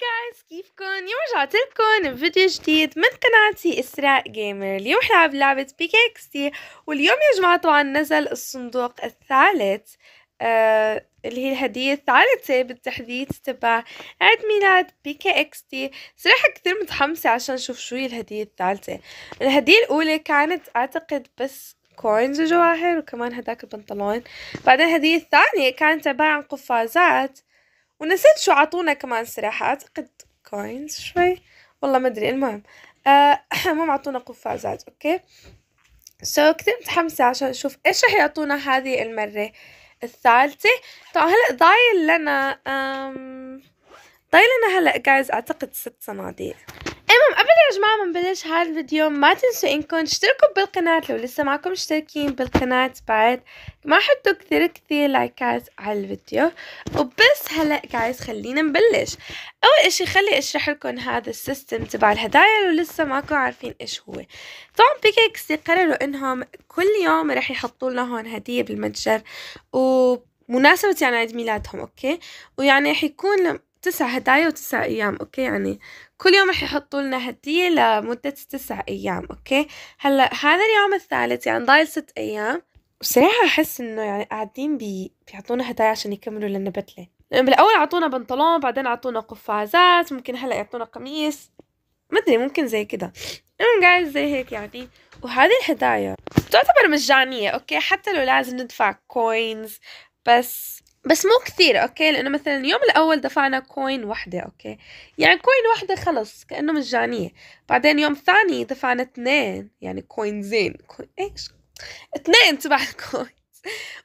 جايز كيفكن اليوم رجعت لكم بفيديو جديد من قناتي اسراء جيمر اليوم رح نلعب لعبه بي تي، واليوم يا جماعه طبعا نزل الصندوق الثالث آه اللي هي الهدية الثالثة بالتحديد تبع عيد ميلاد بي كي اكس تي صراحة كثير متحمسة عشان نشوف شو هي الهدية الثالثة الهدية الأولى كانت أعتقد بس كوينز وجواهر وكمان هداك البنطلون بعدين الهدية الثانية كانت عبارة عن قفازات ونسيت شو عطونا كمان صراحة أعتقد كوينز شوي والله ما أدري المهم آه المهم عطونا قفازات أوكي سو so, كثير متحمسة عشان أشوف إيش رح يعطونا هذه المرة الثالثة طبعا هلأ ضايل لنا أم... ضايل لنا هلأ جايز أعتقد ست صناديق المهم قبل يا جماعة ما نبلش هذا الفيديو ما تنسوا انكم تشتركوا بالقناة لو لسه معكم مشتركين بالقناة بعد ما حطوا كثير كثير لايكات على الفيديو وبس هلا جايز خلينا نبلش اول اشي خلي اشرح لكم هذا السيستم تبع الهدايا لو لسه معكم عارفين ايش هو طبعا بيكيكس قرروا انهم كل يوم رح يحطوا لنا هون هدية بالمتجر و مناسبة يعني عيد ميلادهم اوكي ويعني حيكون تسع هدايا وتسع أيام أوكي يعني كل يوم رح يحطوا لنا هدية لمدة تسع أيام أوكي هلا هذا اليوم الثالث يعني ضايل ست أيام بصراحة أحس إنه يعني قاعدين بي... بيعطونا هدايا عشان يكملوا لنا بدلة لأنه بالأول عطونا بنطلون بعدين عطونا قفازات ممكن هلا يعطونا قميص مدري ممكن زي كده المهم جايز زي هيك يعني وهذه الهدايا تعتبر مجانية أوكي حتى لو لازم ندفع كوينز بس بس مو كثير اوكي لانه مثلا اليوم الاول دفعنا كوين وحده اوكي يعني كوين وحده خلص كانه مجانيه بعدين يوم ثاني دفعنا اثنين يعني كوين كوين ايش اثنين تبع الكوين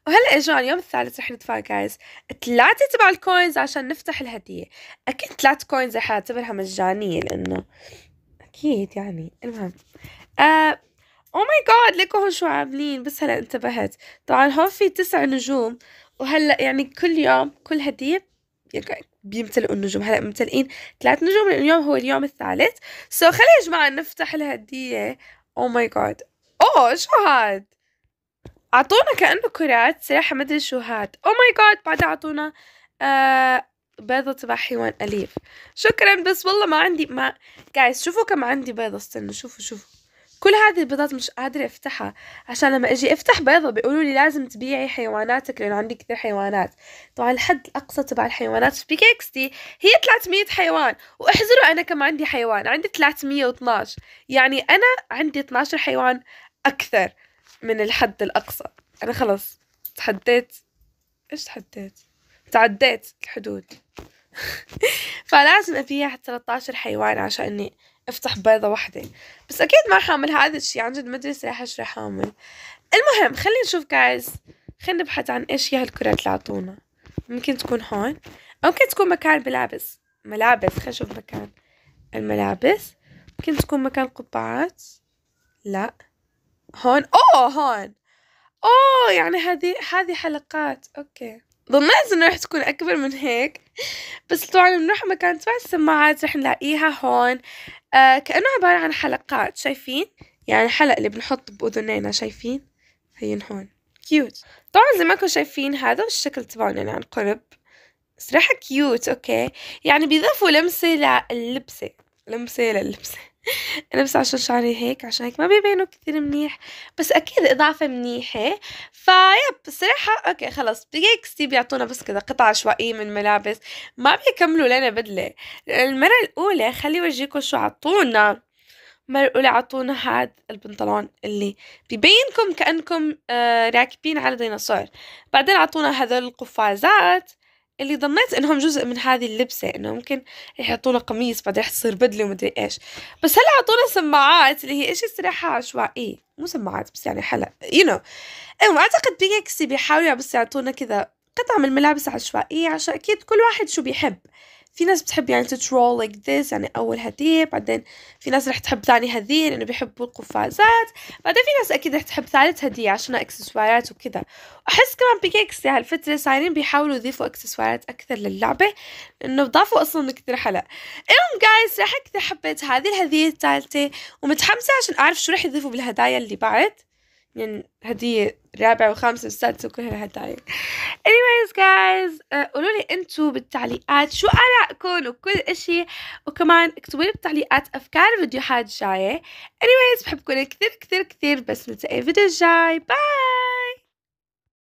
وهلا اجوا على اليوم الثالث رح ندفع جايز ثلاثة تبع الكوينز عشان نفتح الهدية اكيد ثلاث كوينز رح اعتبرها مجانية لانه اكيد يعني المهم آه جاد ليكو هون شو عاملين بس هلا انتبهت طبعا هون في تسع نجوم وهلا يعني كل يوم كل هديه بيمتلئوا النجوم هلا ممتلئين ثلاث نجوم لان اليوم هو اليوم الثالث سو so خلينا يا جماعه نفتح الهديه او ماي جاد اوه شو هاد اعطونا كانه كرات صراحه ما ادري شو هاد او ماي جاد بعدها اعطونا آه بيضة تبع حيوان أليف شكرا بس والله ما عندي ما جايز شوفوا كم عندي بيضة استنوا شوفوا شوفوا كل هذه البيضات مش قادرة افتحها عشان لما اجي افتح بيضة بيقولوا لي لازم تبيعي حيواناتك لانه عندي كثير حيوانات طبعا الحد الاقصى تبع الحيوانات في كيكستي هي 300 حيوان واحذروا انا كم عندي حيوان عندي 312 يعني انا عندي 12 حيوان اكثر من الحد الاقصى انا خلص تحديت ايش تحديت تعديت الحدود فلازم ابيع 13 حيوان عشان اني افتح بيضة واحدة بس أكيد ما رح أعمل هذا الشي عن جد مدرسة رح رح أعمل المهم خلينا نشوف جايز خلينا نبحث عن إيش هي هالكرات اللي عطونا ممكن تكون هون أو ممكن تكون مكان ملابس ملابس خلينا نشوف مكان الملابس ممكن تكون مكان قبعات لا هون أوه هون أوه يعني هذه هذه حلقات أوكي ظنيت انه رح تكون اكبر من هيك بس طبعا بنروح مكان تبع السماعات رح نلاقيها هون آه كأنه عبارة عن حلقات شايفين يعني الحلق اللي بنحط بأذنينا شايفين هين هون كيوت طبعا زي ما كنتم شايفين هذا الشكل تبعنا يعني عن قرب صراحة كيوت اوكي يعني بيضافوا لمسة للبسة لمسة للبسة أنا بس عشان شعري هيك عشان هيك ما بيبينوا كثير منيح بس أكيد إضافة منيحة فيب الصراحة أوكي خلص بيجيك ستي بيعطونا بس كذا قطعة عشوائية من ملابس ما بيكملوا لنا بدلة المرة الأولى خلي ورجيكم شو عطونا المرة الأولى عطونا هاد البنطلون اللي ببينكم كأنكم آه راكبين على ديناصور بعدين عطونا هذول القفازات اللي ظنيت انهم جزء من هذه اللبسة انه ممكن يحطوا له قميص بعدين تصير بدلة ومدري ايش بس هلا عطونا سماعات اللي هي ايش استراحة عشوائية مو سماعات بس يعني حلق يو you نو know. المهم اعتقد بيكسي بيحاولوا بس يعطونا كذا قطع من الملابس عشوائية عشان اكيد كل واحد شو بيحب في ناس بتحب يعني تترول لايك ذس يعني اول هذه بعدين في ناس رح تحب ثاني هذه لانه يعني بيحبوا القفازات بعدين في ناس اكيد رح تحب ثالث هديه عشان اكسسوارات وكذا احس كمان بيكيكس يعني هالفتره صايرين بيحاولوا يضيفوا اكسسوارات اكثر للعبه لأنه ضافوا اصلا كثير حلا المهم جايز رح كثير حبيت هذه الهديه الثالثه ومتحمسه عشان اعرف شو رح يضيفوا بالهدايا اللي بعد يعني هدية رابع وخامسة وسادسة وكل هالهدايا anyways guys آه، قولوا لي انتو بالتعليقات شو آرائكم وكل اشي وكمان اكتبوا لي بالتعليقات افكار فيديوهات جاية anyways بحبكم كثير كثير كثير بس نلتقي فيديو جاي باي